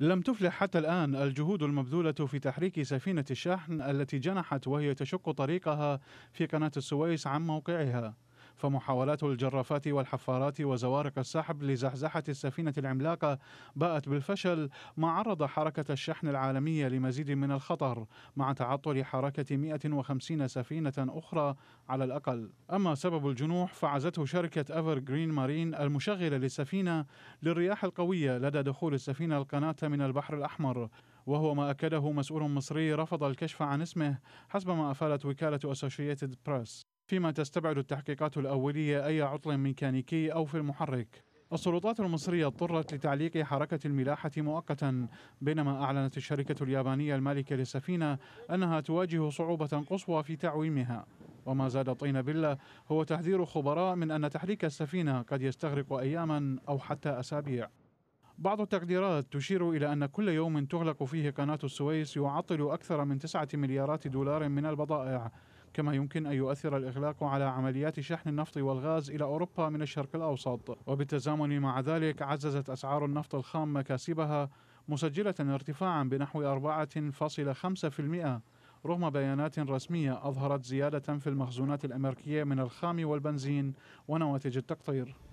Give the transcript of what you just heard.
لم تفلح حتى الآن الجهود المبذولة في تحريك سفينة الشحن التي جنحت وهي تشق طريقها في قناة السويس عن موقعها فمحاولات الجرافات والحفارات وزوارق السحب لزحزحة السفينة العملاقة باءت بالفشل ما عرض حركة الشحن العالمية لمزيد من الخطر مع تعطل حركة 150 سفينة أخرى على الأقل أما سبب الجنوح فعزته شركة أفر جرين مارين المشغلة للسفينة للرياح القوية لدى دخول السفينة القناة من البحر الأحمر وهو ما أكده مسؤول مصري رفض الكشف عن اسمه حسب ما أفادت وكالة أسوشيتد بريس فيما تستبعد التحقيقات الأولية أي عطل ميكانيكي أو في المحرك السلطات المصرية اضطرت لتعليق حركة الملاحة مؤقتا بينما أعلنت الشركة اليابانية المالكة للسفينة أنها تواجه صعوبة قصوى في تعويمها وما زاد طين بلة هو تحذير خبراء من أن تحريك السفينة قد يستغرق أياما أو حتى أسابيع بعض التقديرات تشير إلى أن كل يوم تغلق فيه قناة السويس يعطل أكثر من 9 مليارات دولار من البضائع كما يمكن أن يؤثر الإغلاق على عمليات شحن النفط والغاز إلى أوروبا من الشرق الأوسط وبالتزامن مع ذلك عززت أسعار النفط الخام مكاسبها مسجلة ارتفاعا بنحو 4.5% رغم بيانات رسمية أظهرت زيادة في المخزونات الأمريكية من الخام والبنزين ونواتج التقطير